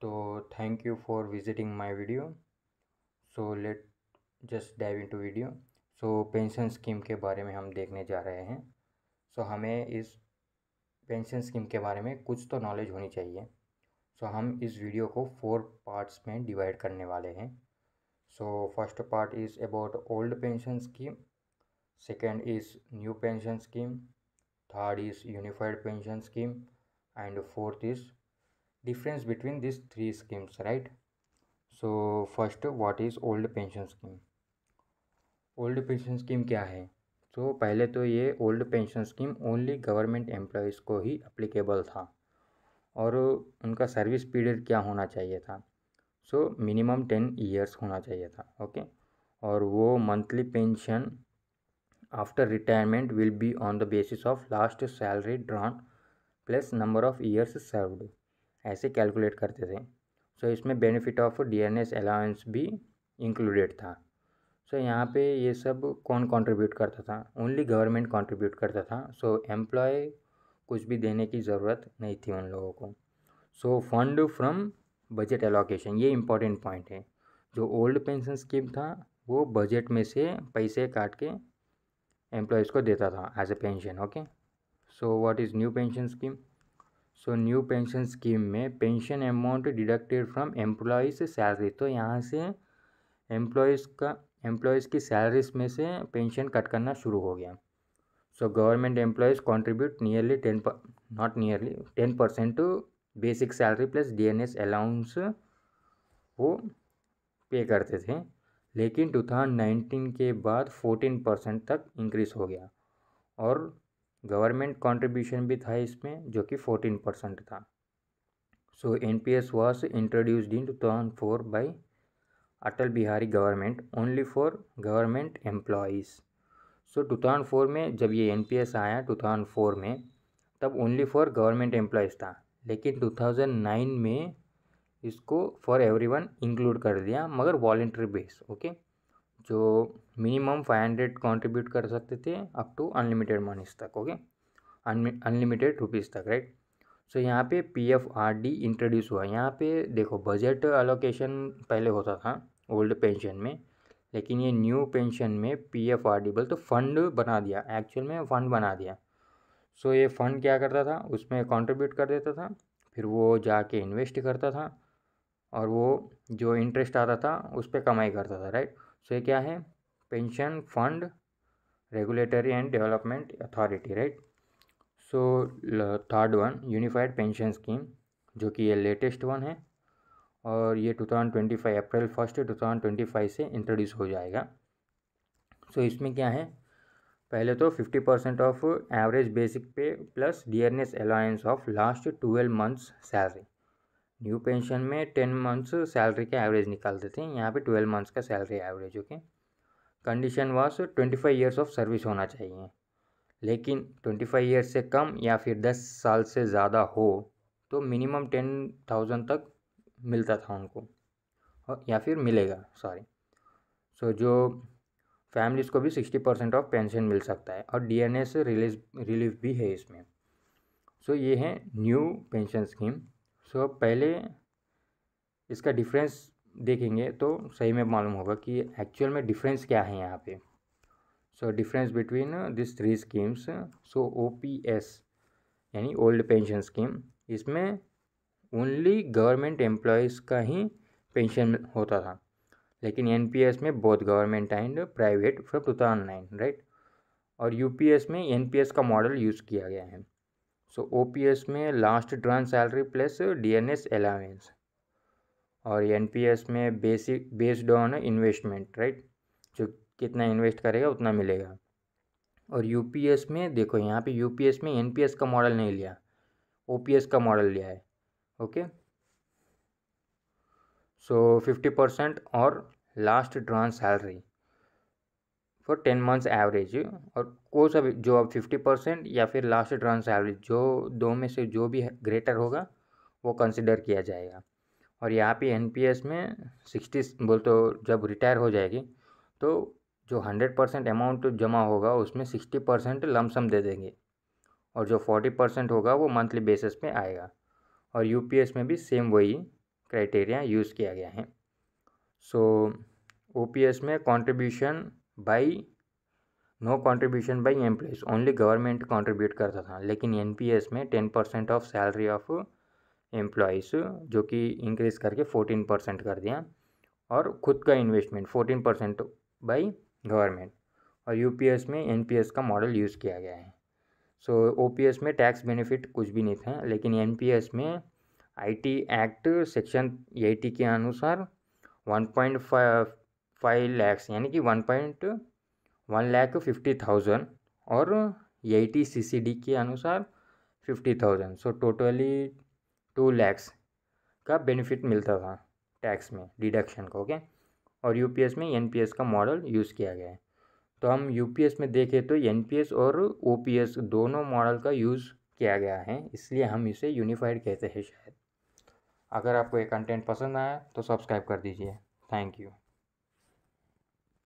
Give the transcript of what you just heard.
तो thank you for visiting my video so let just dive into video so pension scheme के बारे में हम देखने जा रहे हैं सो so, हमें इस पेंशन स्कीम के बारे में कुछ तो नॉलेज होनी चाहिए सो so, हम इस वीडियो को फोर पार्ट्स में डिवाइड करने वाले हैं so first part is about old pension scheme second is new pension scheme third is unified pension scheme and fourth is difference between these three schemes right so first what is old pension scheme old pension scheme क्या है so so, पहले तो ये old pension scheme only government employees को ही applicable था और उनका सर्विस पीरियड क्या होना चाहिए था सो मिनिमम टेन ईयर्स होना चाहिए था ओके okay? और वो monthly pension after retirement will be on the basis of last salary drawn plus number of years served ऐसे कैलकुलेट करते थे सो so, इसमें बेनिफिट ऑफ डीएनएस अलाउंस भी इंक्लूडेड था सो so, यहाँ पे ये सब कौन कंट्रीब्यूट करता था ओनली गवर्नमेंट कंट्रीब्यूट करता था सो so, एम्प्लॉय कुछ भी देने की ज़रूरत नहीं थी उन लोगों को so fund from budget allocation ये इंपॉर्टेंट पॉइंट है जो ओल्ड पेंशन स्कीम था वो बजट में से पैसे काट के एम्प्लॉयज़ को देता था as a pension okay so what is new pension scheme so new pension scheme में pension amount deducted from employees salary तो यहाँ से एम्प्लॉयज़ का एम्प्लॉयज़ की सैलरीज में से पेंशन कट करना शुरू हो गया so government employees contribute nearly ten not nearly ten percent to basic salary plus dearness allowance वो पे करते थे लेकिन टू थाउजेंड नाइनटीन के बाद फोर्टीन परसेंट तक इंक्रीज़ हो गया और गवर्नमेंट कंट्रीब्यूशन भी था इसमें जो कि फोर्टीन परसेंट था so N P S was introduced in two thousand four by Atal Bihari government only for government employees so two thousand four में जब ये एन पी एस आया टू थाउजेंड फोर में तब ओनली फॉर गवर्नमेंट एम्प्लॉयज़ था लेकिन two thousand nine में इसको फॉर एवरी वन इंक्लूड कर दिया मगर वॉल्ट्री बेस ओके जो मिनिमम फाइव हंड्रेड कॉन्ट्रीब्यूट कर सकते थे अप टू अनलिमिटेड मनीस तक ओके अनलिमिटेड रुपीज़ तक राइट सो यहाँ पे P F R D introduce हुआ यहाँ पे देखो बजट अलोकेशन पहले होता था ओल्ड पेंशन में लेकिन ये न्यू पेंशन में पी एफ आर डी बोल तो फंड बना दिया एक्चुअल में फ़ंड बना दिया सो ये फ़ंड क्या करता था उसमें कॉन्ट्रीब्यूट कर देता था फिर वो जाके इन्वेस्ट करता था और वो जो इंटरेस्ट आता था उस पर कमाई करता था राइट सो ये क्या है pension fund regulatory and development authority right so third one unified pension scheme जो कि ये लेटेस्ट वन है और ये 2025 अप्रैल फर्स्ट 2025 से इंट्रोड्यूस हो जाएगा सो so, इसमें क्या है पहले तो 50 percent of average basic pay plus dearness of last twelve months salary new pension में टेन मंथ्स सैलरी का एवरेज निकालते थे यहाँ पे ट्वेल्व मंथ्स का salary average okay condition was twenty five years of service होना चाहिए लेकिन ट्वेंटी फाइव ईयर्स से कम या फिर दस साल से ज़्यादा हो तो मिनिमम टेन थाउजेंड तक मिलता था उनको या फिर मिलेगा सॉरी सो so, जो फैमिलीज़ को भी सिक्सटी परसेंट ऑफ पेंशन मिल सकता है और dearness release relief भी है इसमें सो so, ये है new pension scheme so so, पहले इसका डिफरेंस देखेंगे तो सही में मालूम होगा कि एक्चुअल में डिफरेंस क्या है यहाँ पे so difference between this three schemes so O P S यानी ओल्ड पेंशन स्कीम इसमें ओनली गवर्नमेंट एम्प्लॉयज़ का ही पेंशन होता था लेकिन एन पी एस में बहुत government and private from two right और यू पी एस में एन पी एस का मॉडल यूज़ किया गया है सो ओ पी एस में last drawn salary plus dearness allowance और एन पी एस में basic based on investment right जो कितना इन्वेस्ट करेगा उतना मिलेगा और यू पी एस में देखो यहाँ पे यू पी एस में एन पी एस का मॉडल नहीं लिया ओ पी एस का मॉडल लिया है ओके सो फिफ्टी परसेंट और last drawn salary for ten months average और कोई सा जो अब फिफ्टी परसेंट या फिर लास्ट ड्रांस एवरेज जो दो में से जो भी ग्रेटर होगा वो कंसिडर किया जाएगा और यहाँ पे एस में सिक्सटी बोल तो जब रिटायर हो जाएगी तो जो हंड्रेड परसेंट अमाउंट जमा होगा उसमें सिक्सटी परसेंट लमसम दे देंगे और जो फोर्टी परसेंट होगा वो मंथली बेसिस पे आएगा और एस में भी सेम वही क्राइटेरिया यूज़ किया गया है सो so, एस में contribution by no contribution by employees only government contribute करता था लेकिन एन पी एस में ten percent of salary of employees जो कि इंक्रीज़ करके फोर्टीन परसेंट कर दिया और खुद का investment fourteen percent by government और यू पी एस में एन पी एस का मॉडल यूज़ किया गया है सो ओ पी एस में टैक्स बेनिफिट कुछ भी नहीं था लेकिन एन पी एस में I T act section eighty के अनुसार one point five five lakhs यानी कि one point one lakh fifty thousand और एटी सी सी डी के अनुसार fifty thousand so totally two lakhs का बेनिफिट मिलता था टैक्स में डिडक्शन का ओके और यू पी एस में एन पी एस का मॉडल यूज़ किया गया है तो हम यू पी एस में देखें तो एन पी एस और ओ पी एस दोनों मॉडल का यूज़ किया गया है इसलिए हम इसे यूनिफाइड कहते हैं शायद अगर आपको ये कंटेंट पसंद आया तो सब्सक्राइब कर दीजिए थैंक यू